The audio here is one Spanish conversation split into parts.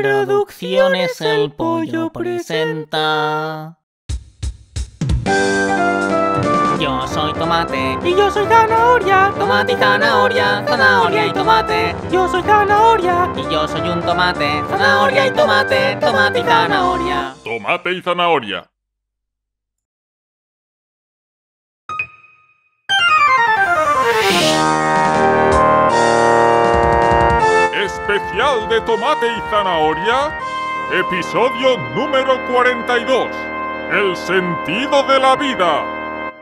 Producciones El Pollo presenta. Yo soy tomate. Y yo soy zanahoria. Tomate y zanahoria. Zanahoria y tomate. Yo soy zanahoria. Y yo soy un tomate. Zanahoria y tomate. Tomate y zanahoria. Tomate y zanahoria. especial de tomate y zanahoria, episodio número 42, El sentido de la vida.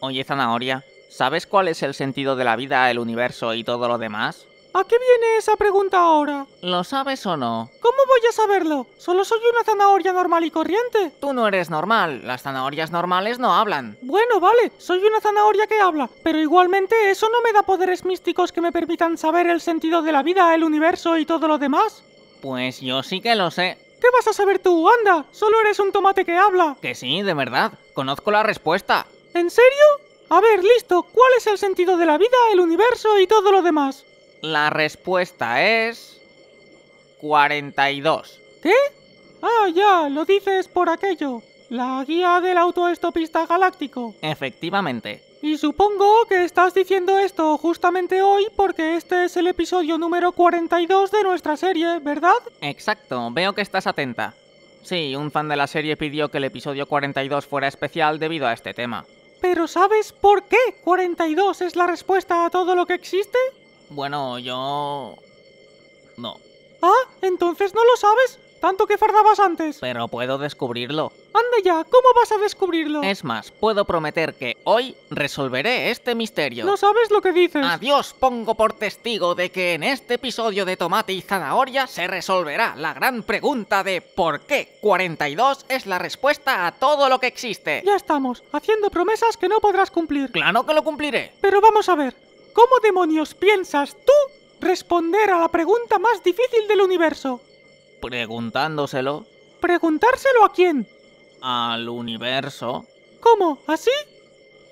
Oye, zanahoria, ¿sabes cuál es el sentido de la vida, el universo y todo lo demás? ¿A qué viene esa pregunta ahora? ¿Lo sabes o no? ¿Cómo voy a saberlo? Solo soy una zanahoria normal y corriente. Tú no eres normal. Las zanahorias normales no hablan. Bueno, vale. Soy una zanahoria que habla. Pero igualmente eso no me da poderes místicos que me permitan saber el sentido de la vida, el universo y todo lo demás. Pues yo sí que lo sé. ¿Qué vas a saber tú? Anda, solo eres un tomate que habla. Que sí, de verdad. Conozco la respuesta. ¿En serio? A ver, listo. ¿Cuál es el sentido de la vida, el universo y todo lo demás? La respuesta es... 42. ¿Qué? Ah, ya, lo dices por aquello. La guía del autoestopista galáctico. Efectivamente. Y supongo que estás diciendo esto justamente hoy porque este es el episodio número 42 de nuestra serie, ¿verdad? Exacto, veo que estás atenta. Sí, un fan de la serie pidió que el episodio 42 fuera especial debido a este tema. ¿Pero sabes por qué 42 es la respuesta a todo lo que existe? Bueno, yo... No. Ah, entonces no lo sabes. Tanto que fardabas antes. Pero puedo descubrirlo. ¡Ande ya, ¿cómo vas a descubrirlo? Es más, puedo prometer que hoy resolveré este misterio. No sabes lo que dices. Adiós, pongo por testigo de que en este episodio de Tomate y Zanahoria se resolverá la gran pregunta de ¿por qué 42 es la respuesta a todo lo que existe? Ya estamos, haciendo promesas que no podrás cumplir. Claro que lo cumpliré. Pero vamos a ver, ¿Cómo demonios piensas tú responder a la pregunta más difícil del universo? Preguntándoselo. ¿Preguntárselo a quién? Al universo. ¿Cómo? ¿Así?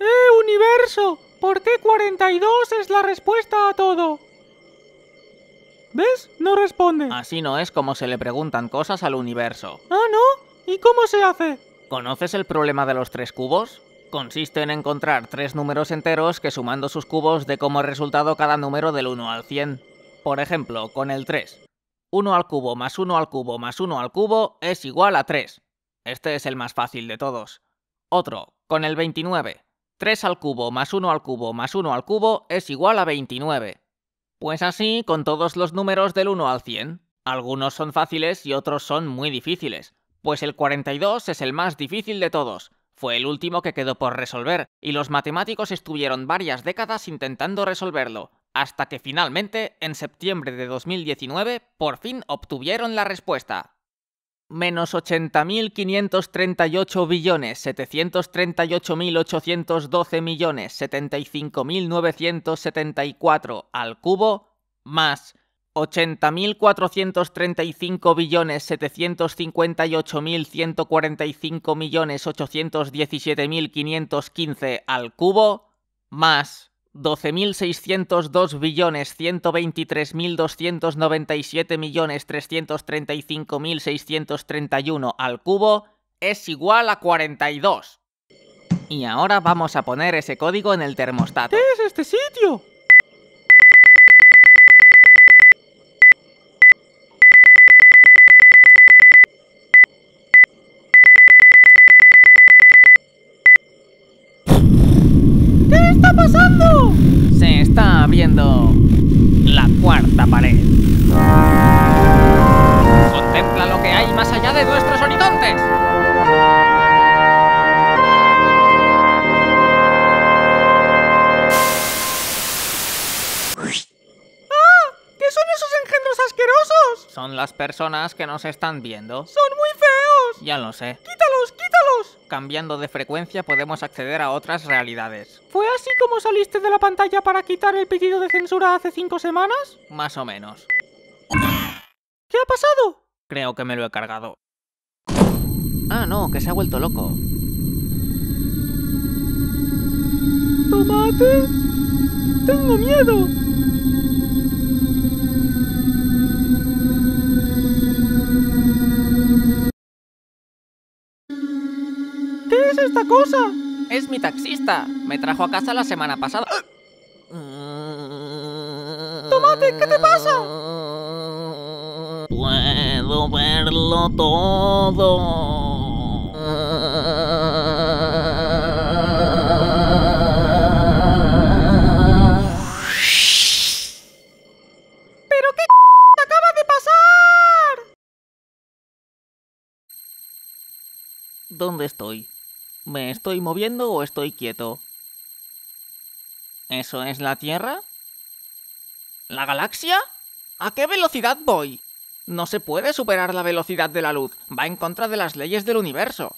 ¡Eh, universo! ¿Por qué 42 es la respuesta a todo? ¿Ves? No responde. Así no es como se le preguntan cosas al universo. ¿Ah, no? ¿Y cómo se hace? ¿Conoces el problema de los tres cubos? consiste en encontrar tres números enteros que sumando sus cubos dé como resultado cada número del 1 al 100. Por ejemplo, con el 3. 1 al cubo más 1 al cubo más 1 al cubo es igual a 3. Este es el más fácil de todos. Otro, con el 29. 3 al cubo más 1 al cubo más 1 al cubo es igual a 29. Pues así con todos los números del 1 al 100. Algunos son fáciles y otros son muy difíciles. Pues el 42 es el más difícil de todos, fue el último que quedó por resolver, y los matemáticos estuvieron varias décadas intentando resolverlo, hasta que finalmente, en septiembre de 2019, por fin obtuvieron la respuesta menos 80.538 billones, 738.812 millones, 75.974 al cubo, más 80.435 billones 758.145 millones 817.515 al cubo más 12.602 billones 123.297 millones 335.631 al cubo es igual a 42. Y ahora vamos a poner ese código en el termostato. ¿Qué es este sitio? está viendo la cuarta pared. Contempla lo que hay más allá de nuestros horizontes. ¡Ah! ¿Qué son esos engendros asquerosos? Son las personas que nos están viendo. ¡Son muy feos! Ya lo sé. ¡Quítalos! quítalos! cambiando de frecuencia podemos acceder a otras realidades. ¿Fue así como saliste de la pantalla para quitar el pedido de censura hace cinco semanas? Más o menos. ¿Qué ha pasado? Creo que me lo he cargado. Ah, no, que se ha vuelto loco. ¡Tomate! ¡Tengo miedo! Es mi taxista. Me trajo a casa la semana pasada. ¡Tomate! ¿Qué te pasa? Puedo verlo todo. ¿Pero qué acaba de pasar? ¿Dónde estoy? ¿Me estoy moviendo o estoy quieto? ¿Eso es la Tierra? ¿La galaxia? ¿A qué velocidad voy? No se puede superar la velocidad de la luz, va en contra de las leyes del universo.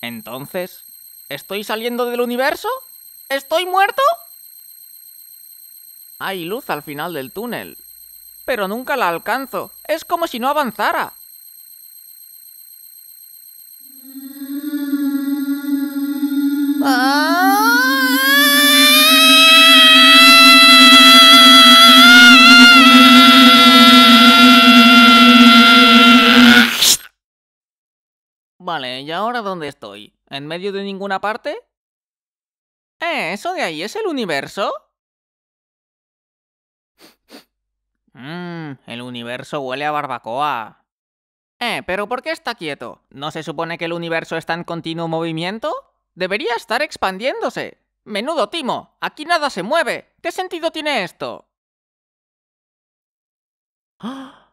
Entonces, ¿estoy saliendo del universo? ¿Estoy muerto? Hay luz al final del túnel, pero nunca la alcanzo, es como si no avanzara. Vale, ¿y ahora dónde estoy? ¿En medio de ninguna parte? ¿Eh? ¿Eso de ahí es el universo? Mmm, el universo huele a barbacoa. Eh, pero ¿por qué está quieto? ¿No se supone que el universo está en continuo movimiento? Debería estar expandiéndose. Menudo timo, aquí nada se mueve. ¿Qué sentido tiene esto? ¡Ah!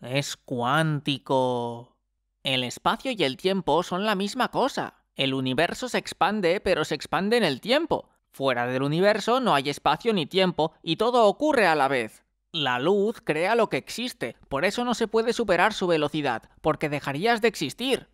Es cuántico. El espacio y el tiempo son la misma cosa. El universo se expande, pero se expande en el tiempo. Fuera del universo no hay espacio ni tiempo y todo ocurre a la vez. La luz crea lo que existe, por eso no se puede superar su velocidad, porque dejarías de existir.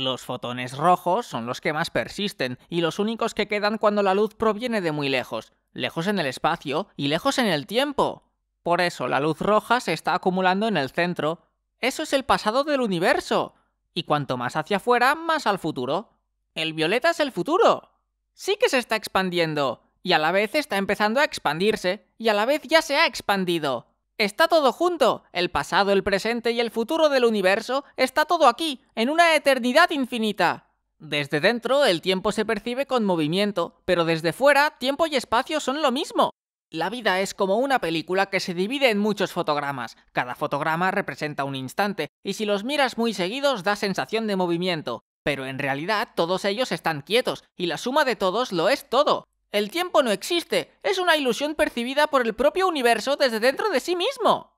Los fotones rojos son los que más persisten y los únicos que quedan cuando la luz proviene de muy lejos, lejos en el espacio y lejos en el tiempo. Por eso la luz roja se está acumulando en el centro. Eso es el pasado del universo. Y cuanto más hacia afuera, más al futuro. El violeta es el futuro. Sí que se está expandiendo. Y a la vez está empezando a expandirse. Y a la vez ya se ha expandido. Está todo junto. El pasado, el presente y el futuro del universo está todo aquí, en una eternidad infinita. Desde dentro, el tiempo se percibe con movimiento, pero desde fuera, tiempo y espacio son lo mismo. La vida es como una película que se divide en muchos fotogramas. Cada fotograma representa un instante, y si los miras muy seguidos da sensación de movimiento. Pero en realidad todos ellos están quietos, y la suma de todos lo es todo. El tiempo no existe, es una ilusión percibida por el propio universo desde dentro de sí mismo.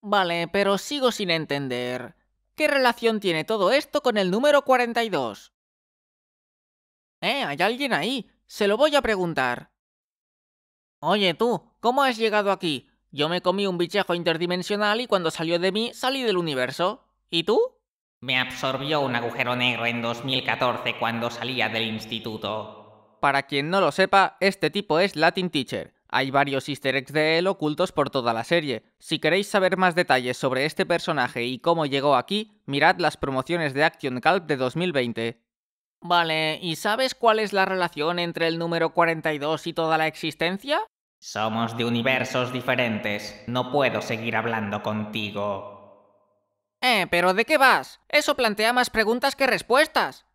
Vale, pero sigo sin entender. ¿Qué relación tiene todo esto con el número 42? Eh, hay alguien ahí. Se lo voy a preguntar. Oye tú, ¿cómo has llegado aquí? Yo me comí un bichejo interdimensional y cuando salió de mí salí del universo. ¿Y tú? Me absorbió un agujero negro en 2014 cuando salía del instituto para quien no lo sepa, este tipo es Latin Teacher. Hay varios easter eggs de él ocultos por toda la serie. Si queréis saber más detalles sobre este personaje y cómo llegó aquí, mirad las promociones de Action Calp de 2020. Vale, ¿y sabes cuál es la relación entre el número 42 y toda la existencia? Somos de universos diferentes. No puedo seguir hablando contigo. Eh, pero ¿de qué vas? Eso plantea más preguntas que respuestas.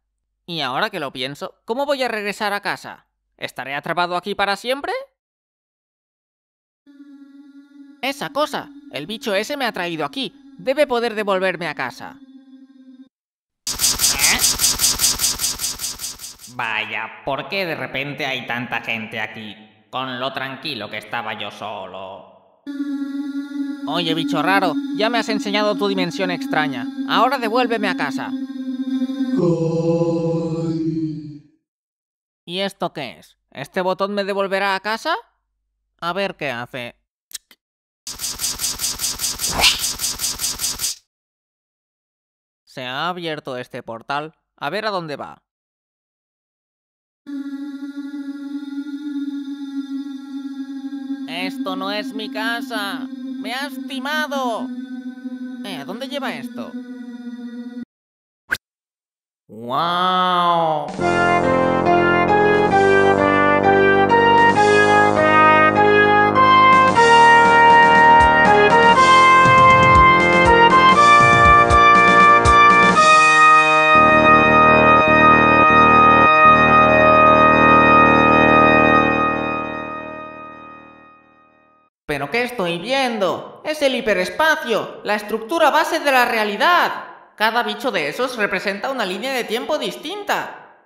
Y ahora que lo pienso, ¿cómo voy a regresar a casa? ¿Estaré atrapado aquí para siempre? Esa cosa. El bicho ese me ha traído aquí. Debe poder devolverme a casa. ¿Eh? Vaya, ¿por qué de repente hay tanta gente aquí? Con lo tranquilo que estaba yo solo. Oye, bicho raro, ya me has enseñado tu dimensión extraña. Ahora devuélveme a casa. ¿Y esto qué es? ¿Este botón me devolverá a casa? A ver qué hace. Se ha abierto este portal. A ver a dónde va. Esto no es mi casa. Me has timado. Eh, ¿A dónde lleva esto? ¡Wow! Viendo Es el hiperespacio, la estructura base de la realidad. Cada bicho de esos representa una línea de tiempo distinta.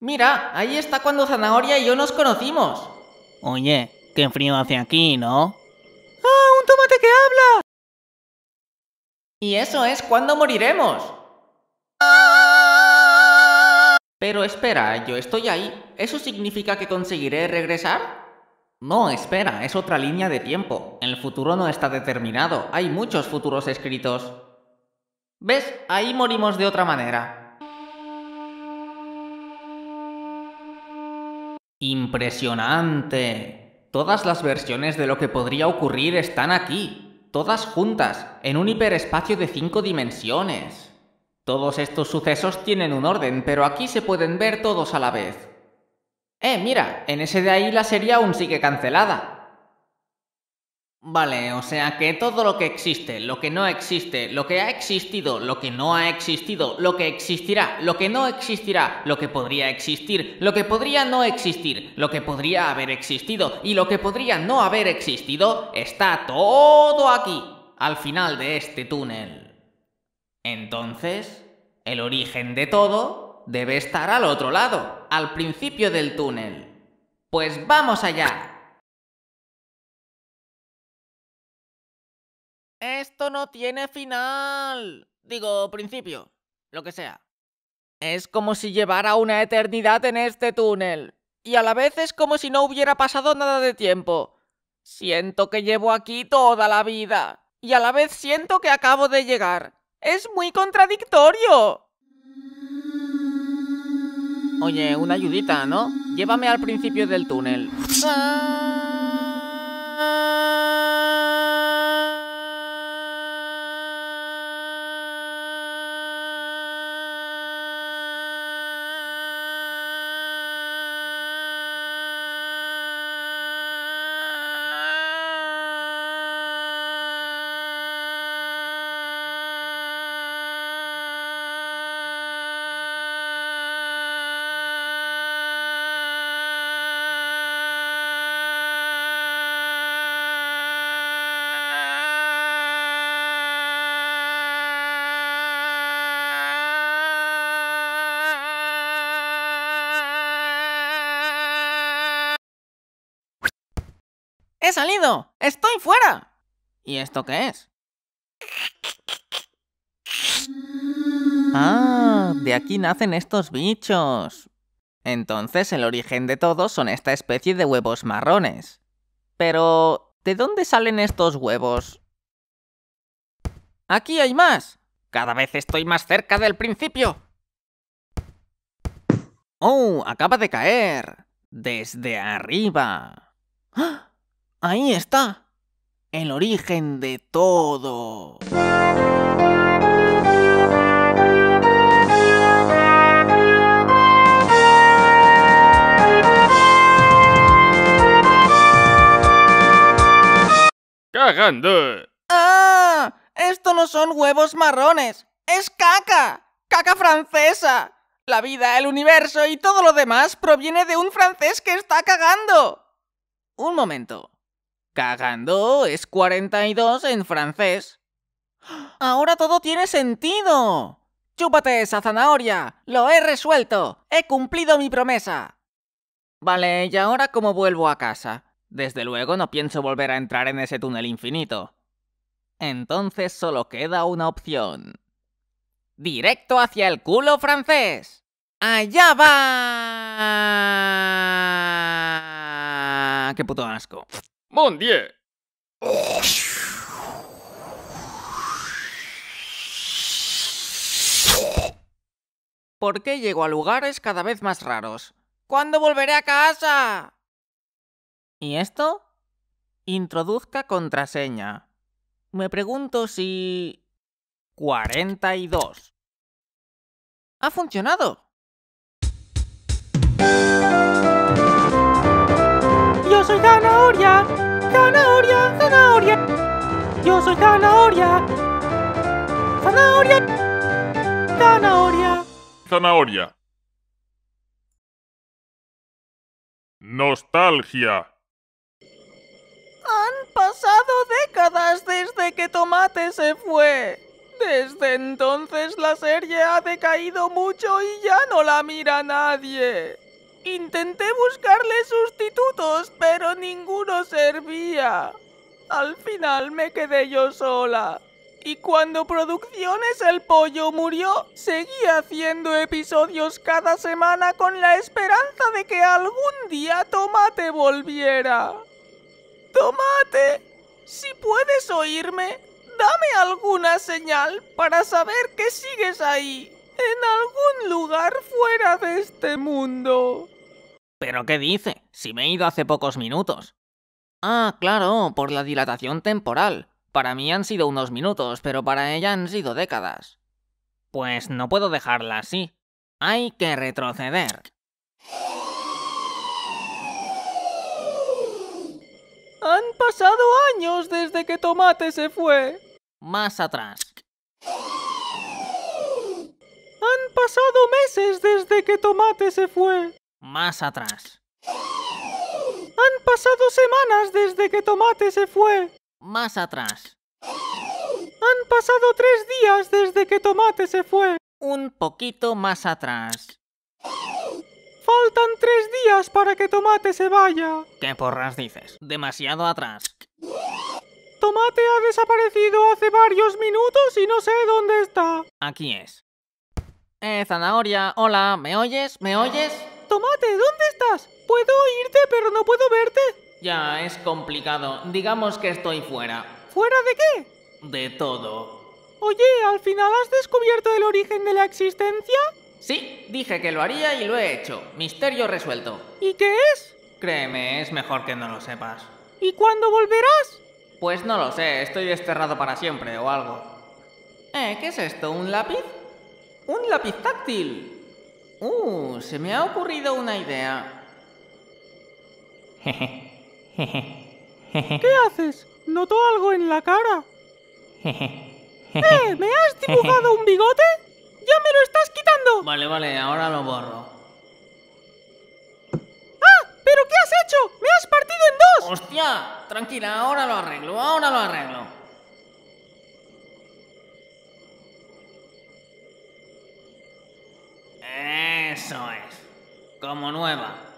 Mira, ahí está cuando Zanahoria y yo nos conocimos. Oye, qué frío hace aquí, ¿no? ¡Ah, un tomate que habla! Y eso es cuando moriremos. Pero espera, yo estoy ahí. ¿Eso significa que conseguiré regresar? No, espera, es otra línea de tiempo. El futuro no está determinado, hay muchos futuros escritos. ¿Ves? Ahí morimos de otra manera. Impresionante. Todas las versiones de lo que podría ocurrir están aquí, todas juntas, en un hiperespacio de cinco dimensiones. Todos estos sucesos tienen un orden, pero aquí se pueden ver todos a la vez. Eh, mira, en ese de ahí la serie aún sigue cancelada. Vale, o sea que todo lo que existe, lo que no existe, lo que ha existido, lo que no ha existido, lo que existirá, lo que no existirá, lo que podría existir, lo que podría no existir, lo que podría haber existido y lo que podría no haber existido, está todo aquí, al final de este túnel. Entonces, el origen de todo debe estar al otro lado, al principio del túnel. Pues vamos allá. Esto no tiene final. Digo, principio, lo que sea. Es como si llevara una eternidad en este túnel. Y a la vez es como si no hubiera pasado nada de tiempo. Siento que llevo aquí toda la vida. Y a la vez siento que acabo de llegar. Es muy contradictorio. Oye, una ayudita, ¿no? Llévame al principio del túnel. Ah. ¡He salido! ¡Estoy fuera! ¿Y esto qué es? Ah, de aquí nacen estos bichos. Entonces el origen de todo son esta especie de huevos marrones. Pero, ¿de dónde salen estos huevos? ¡Aquí hay más! Cada vez estoy más cerca del principio. ¡Oh! Acaba de caer. Desde arriba. ¡Ah! Ahí está, el origen de todo. ¡Cagando! ¡Ah! Esto no son huevos marrones, es caca, caca francesa. La vida, el universo y todo lo demás proviene de un francés que está cagando. Un momento. Cagando es 42 en francés. Ahora todo tiene sentido. Chúpate esa zanahoria. Lo he resuelto. He cumplido mi promesa. Vale, ¿y ahora cómo vuelvo a casa? Desde luego no pienso volver a entrar en ese túnel infinito. Entonces solo queda una opción. Directo hacia el culo francés. Allá va. ¡Ah, qué puto asco. ¡Mon ¿Por qué llego a lugares cada vez más raros? ¿Cuándo volveré a casa? ¿Y esto? Introduzca contraseña. Me pregunto si... 42. ¡Ha funcionado! ¡Yo soy Zanahoria! zanahoria, zanahoria. Yo soy zanahoria. Zanahoria. Zanahoria. Zanahoria. Nostalgia. Han pasado décadas desde que Tomate se fue. Desde entonces la serie ha decaído mucho y ya no la mira nadie. Intenté buscar Al final me quedé yo sola. Y cuando Producciones El Pollo murió, seguí haciendo episodios cada semana con la esperanza de que algún día Tomate volviera. Tomate, si puedes oírme, dame alguna señal para saber que sigues ahí, en algún lugar fuera de este mundo. ¿Pero qué dice? Si me he ido hace pocos minutos. Ah, claro, por la dilatación temporal. Para mí han sido unos minutos, pero para ella han sido décadas. Pues no puedo dejarla así. Hay que retroceder. Han pasado años desde que Tomate se fue. Más atrás. Han pasado meses desde que Tomate se fue. Más atrás. Han pasado semanas desde que Tomate se fue. Más atrás. Han pasado tres días desde que Tomate se fue. Un poquito más atrás. Faltan tres días para que Tomate se vaya. ¿Qué porras dices? Demasiado atrás. Tomate ha desaparecido hace varios minutos y no sé dónde está. Aquí es. Eh, zanahoria, hola, ¿me oyes? ¿Me oyes? Tomate, ¿dónde estás? Puedo oírte, pero no puedo verte. Ya, es complicado. Digamos que estoy fuera. ¿Fuera de qué? De todo. Oye, ¿al final has descubierto el origen de la existencia? Sí, dije que lo haría y lo he hecho. Misterio resuelto. ¿Y qué es? Créeme, es mejor que no lo sepas. ¿Y cuándo volverás? Pues no lo sé, estoy desterrado para siempre o algo. Eh, ¿qué es esto? ¿Un lápiz? ¡Un lápiz táctil! Uh, se me ha ocurrido una idea. ¿Qué haces? Noto algo en la cara. ¿Eh? ¿Me has dibujado un bigote? ¡Ya me lo estás quitando! Vale, vale, ahora lo borro. ¡Ah! ¿Pero qué has hecho? ¡Me has partido en dos! ¡Hostia! Tranquila, ahora lo arreglo, ahora lo arreglo. Eso es. Como nueva.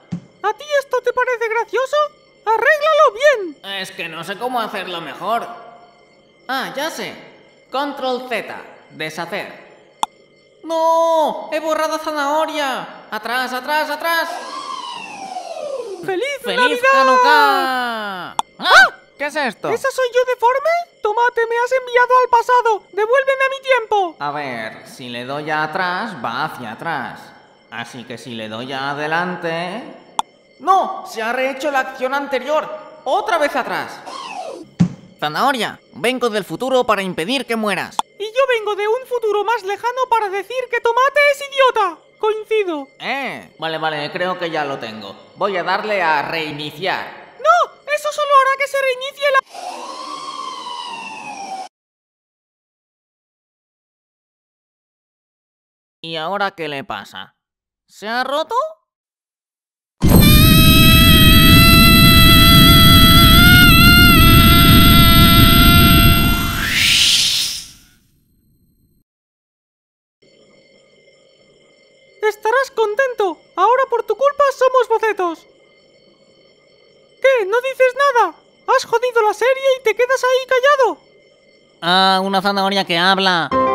¿A ti esto te parece gracioso? ¡Arréglalo bien! Es que no sé cómo hacerlo mejor. Ah, ya sé. Control Z. Deshacer. ¡No! ¡He borrado zanahoria! ¡Atrás, atrás, atrás! ¡Feliz, ¡Feliz Navidad! ¡Ah! Ah, ¿Qué es esto? ¿Esa soy yo deforme? Tomate, me has enviado al pasado. Devuélveme a mi tiempo. A ver, si le doy a atrás, va hacia atrás. Así que si le doy a adelante... No, se ha rehecho la acción anterior. Otra vez atrás. Zanahoria, vengo del futuro para impedir que mueras. Y yo vengo de un futuro más lejano para decir que Tomate es idiota. Coincido. Eh, vale, vale, creo que ya lo tengo. Voy a darle a reiniciar. ¡No! Eso solo hará que se reinicie la... ¿Y ahora qué le pasa? ¿Se ha roto? Estarás contento. Ahora por tu culpa somos bocetos. ¿Qué? ¿No dices nada? Has jodido la serie y te quedas ahí callado. Ah, una zanahoria que habla.